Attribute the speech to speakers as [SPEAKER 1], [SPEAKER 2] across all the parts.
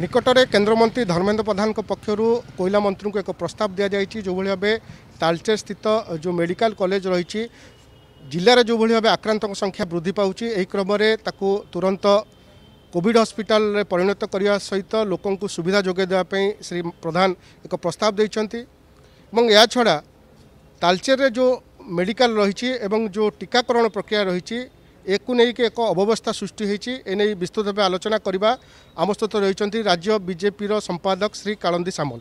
[SPEAKER 1] নিকটরে কেন্দ্রমন্ত্রী ধর্মেন্দ্র প্রধান পক্ষর কোইলা মন্ত্রী এক প্রস্তাব দিয়া যাই যেভাবে ভাবে তালচের স্থিত যে মেডিকাল কলেজ রয়েছে জেলার যেভাবে ভাবে আক্রান্ত সংখ্যা বৃদ্ধি পাচ্ছে এই ক্রমে তাকে তুরন্ত কোভিড হসপিটাল পরিণত করা সহিত লোক সুবিধা যোগাই দেওয়া শ্রী প্রধান এক প্রস্তাব দিয়েছেন এবং এ ছড়া তালচেরের যে মেডিকাল রয়েছে এবং যে টিকাকরণ প্রক্রিয়া রয়েছে একু নেইকি এক অব্যবস্থা সৃষ্টি হয়েছে এনে বিস্তৃত ভাবে আলোচনা করা আম সহ রয়েছেন রাজ্য বিজেপির সম্পাদক শ্রী কালন্দী সামল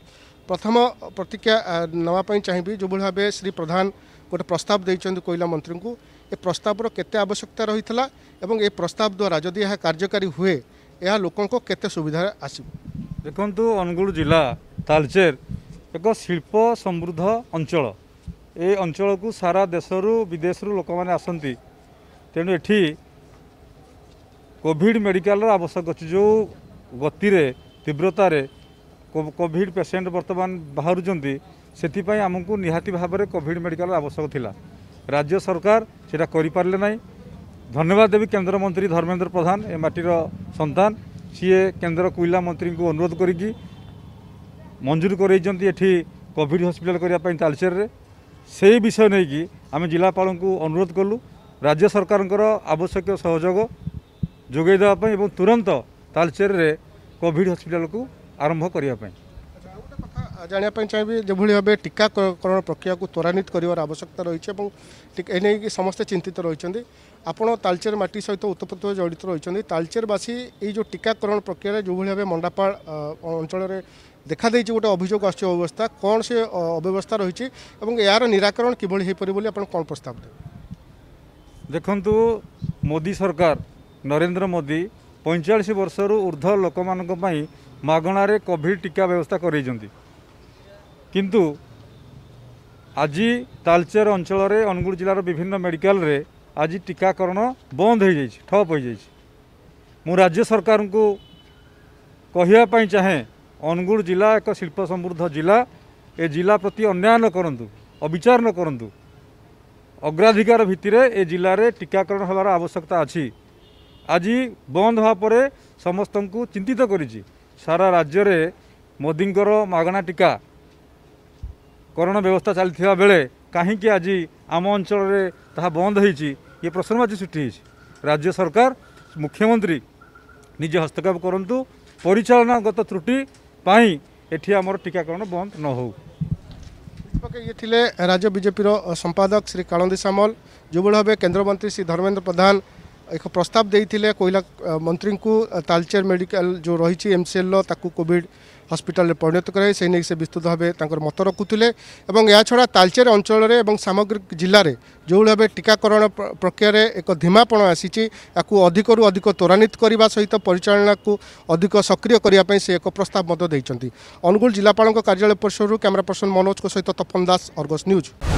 [SPEAKER 1] প্রথম প্রতিক্রিয়া নেওয়া চাহিবি যেভাবে ভাবে শ্রী প্রধান গোটে প্রস্তাব দিয়েছেন কয়লা মন্ত্রী এ প্রস্তাবর কেতে আবশ্যকতা রয়েছে এবং এই প্রস্তাব দ্বারা যদি এ কার্যকারী হুয়ে ଏହା ଲୋକଙ୍କ କେତେ ସୁବିଧାରେ ଆସିବ
[SPEAKER 2] ଦେଖନ୍ତୁ ଅନୁଗୁଳ ଜିଲ୍ଲା ତାଲଚେର ଏକ ଶିଳ୍ପ ସମୃଦ୍ଧ ଅଞ୍ଚଳ ଏ ଅଞ୍ଚଳକୁ ସାରା ଦେଶରୁ ବିଦେଶରୁ ଲୋକମାନେ ଆସନ୍ତି ତେଣୁ ଏଠି କୋଭିଡ଼ ମେଡ଼ିକାଲର ଆବଶ୍ୟକ ଅଛି ଯେଉଁ ଗତିରେ ତୀବ୍ରତାରେ କୋଭିଡ଼ ପେସେଣ୍ଟ ବର୍ତ୍ତମାନ ବାହାରୁଛନ୍ତି ସେଥିପାଇଁ ଆମକୁ ନିହାତି ଭାବରେ କୋଭିଡ଼ ମେଡ଼ିକାଲର ଆବଶ୍ୟକ ଥିଲା ରାଜ୍ୟ ସରକାର সেটা করে না ধন্যবাদ দেবি কেন্দ্রমন্ত্রী ধর্মেন্দ্র প্রধান এ মাটির সন্তান সি কেন্দ্র কুইলা মন্ত্রী অনুরোধ করি মঞ্জুর করাইছেন এটি কোভিড হসপিটাল করা তালচেরের সেই বিষয় নেই আমি জেলাপাল অনুরোধ কলু ରାଜ୍ୟ ସରକାରଙ୍କର ଆବଶ୍ୟକୀୟ ସହଯୋଗ ଯୋଗାଇ ଦେବା ପାଇଁ ଏବଂ ତୁରନ୍ତ ତାଲଚେରରେ କୋଭିଡ଼ ହସ୍ପିଟାଲକୁ ଆରମ୍ଭ କରିବା ପାଇଁ
[SPEAKER 1] ଜାଣିବା ପାଇଁ ଚାହିଁବି ଯେଭଳି ଭାବେ ଟିକାକରଣ ପ୍ରକ୍ରିୟାକୁ ତ୍ୱରାନ୍ୱିତ କରିବାର ଆବଶ୍ୟକତା ରହିଛି ଏବଂ ଏ ନେଇକି ସମସ୍ତେ ଚିନ୍ତିତ ରହିଛନ୍ତି ଆପଣ ତାଲଚେର ମାଟି ସହିତ ଓତପ୍ରୋତ ଜଡ଼ିତ ରହିଛନ୍ତି ତାଲଚେରବାସୀ ଏଇ ଯେଉଁ ଟିକାକରଣ ପ୍ରକ୍ରିୟାରେ ଯେଉଁଭଳି ଭାବେ ମଣ୍ଡାପାଳ ଅଞ୍ଚଳରେ ଦେଖାଦେଇଛି ଗୋଟେ ଅଭିଯୋଗ ଆସୁଛି ଅବ୍ୟବସ୍ଥା କ'ଣ ସେ ଅବ୍ୟବସ୍ଥା ରହିଛି ଏବଂ ଏହାର ନିରାକରଣ କିଭଳି ହୋଇପାରିବ ବୋଲି ଆପଣ କ'ଣ ପ୍ରସ୍ତାବ ଦେବେ
[SPEAKER 2] ଦେଖନ୍ତୁ ମୋଦି ସରକାର ନରେନ୍ଦ୍ର ମୋଦି ପଇଁଚାଳିଶ ବର୍ଷରୁ ଉର୍ଦ୍ଧ୍ୱ ଲୋକମାନଙ୍କ ପାଇଁ ମାଗଣାରେ କୋଭିଡ଼ ଟିକା ବ୍ୟବସ୍ଥା କରାଇଛନ୍ତି କିନ୍ତୁ ଆଜି ତାଲଚେର ଅଞ୍ଚଳରେ ଅନୁଗୁଳ ଜିଲ୍ଲାର ବିଭିନ୍ନ ମେଡ଼ିକାଲରେ ଆଜି ଟିକାକରଣ ବନ୍ଦ ହୋଇଯାଇଛି ଠପ୍ ହୋଇଯାଇଛି ମୁଁ ରାଜ୍ୟ ସରକାରଙ୍କୁ କହିବା ପାଇଁ ଚାହେଁ ଅନୁଗୁଳ ଜିଲ୍ଲା ଏକ ଶିଳ୍ପ ସମୃଦ୍ଧ ଜିଲ୍ଲା ଏ ଜିଲ୍ଲା ପ୍ରତି ଅନ୍ୟାୟ ନ କରନ୍ତୁ ଅବିଚାର ନ କରନ୍ତୁ ଅଗ୍ରାଧିକାର ଭିତ୍ତିରେ ଏ ଜିଲ୍ଲାରେ ଟିକାକରଣ ହେବାର ଆବଶ୍ୟକତା ଅଛି ଆଜି ବନ୍ଦ ହେବା ପରେ ସମସ୍ତଙ୍କୁ ଚିନ୍ତିତ କରିଛି ସାରା ରାଜ୍ୟରେ ମୋଦିଙ୍କର ମାଗଣା ଟିକାକରଣ ବ୍ୟବସ୍ଥା ଚାଲିଥିବା ବେଳେ କାହିଁକି ଆଜି ଆମ ଅଞ୍ଚଳରେ ତାହା ବନ୍ଦ ହୋଇଛି ଇଏ ପ୍ରଶ୍ନବାଚୀ ସୃଷ୍ଟି ହୋଇଛି ରାଜ୍ୟ ସରକାର ମୁଖ୍ୟମନ୍ତ୍ରୀ ନିଜେ ହସ୍ତକ୍ଷେପ କରନ୍ତୁ ପରିଚାଳନାଗତ ତ୍ରୁଟି ପାଇଁ ଏଠି ଆମର ଟିକାକରଣ ବନ୍ଦ ନ ହେଉ
[SPEAKER 1] ओके ये राज्य बीजेपी संपादक श्री कालंदी सामल जो भाव केंद्र मंत्री श्री धर्मेन्द्र प्रधान ଏକ ପ୍ରସ୍ତାବ ଦେଇଥିଲେ କୋଇଲା ମନ୍ତ୍ରୀଙ୍କୁ ତାଲଚେର ମେଡ଼ିକାଲ ଯେଉଁ ରହିଛି ଏମ୍ସିଏଲ୍ର ତାକୁ କୋଭିଡ଼ ହସ୍ପିଟାଲରେ ପରିଣତ କରାଯାଏ ସେ ନେଇ ସେ ବିସ୍ତୃତ ଭାବେ ତାଙ୍କର ମତ ରଖୁଥିଲେ ଏବଂ ଏହା ଛଡ଼ା ତାଲଚେର ଅଞ୍ଚଳରେ ଏବଂ ସାମଗ୍ରିକ ଜିଲ୍ଲାରେ ଯେଉଁଭଳି ଭାବେ ଟିକାକରଣ ପ୍ରକ୍ରିୟାରେ ଏକ ଧୀମାପଣ ଆସିଛି ଏହାକୁ ଅଧିକରୁ ଅଧିକ ତ୍ୱରାନ୍ୱିତ କରିବା ସହିତ ପରିଚାଳନାକୁ ଅଧିକ ସକ୍ରିୟ କରିବା ପାଇଁ ସେ ଏକ ପ୍ରସ୍ତାବ ମଧ୍ୟ ଦେଇଛନ୍ତି ଅନୁଗୁଳ ଜିଲ୍ଲାପାଳଙ୍କ କାର୍ଯ୍ୟାଳୟ ପରିସରରୁ କ୍ୟାମେରା ପର୍ସନ ମନୋଜଙ୍କ ସହିତ ତପନ ଦାସ ଅର୍ଗସ୍ ନ୍ୟୁଜ୍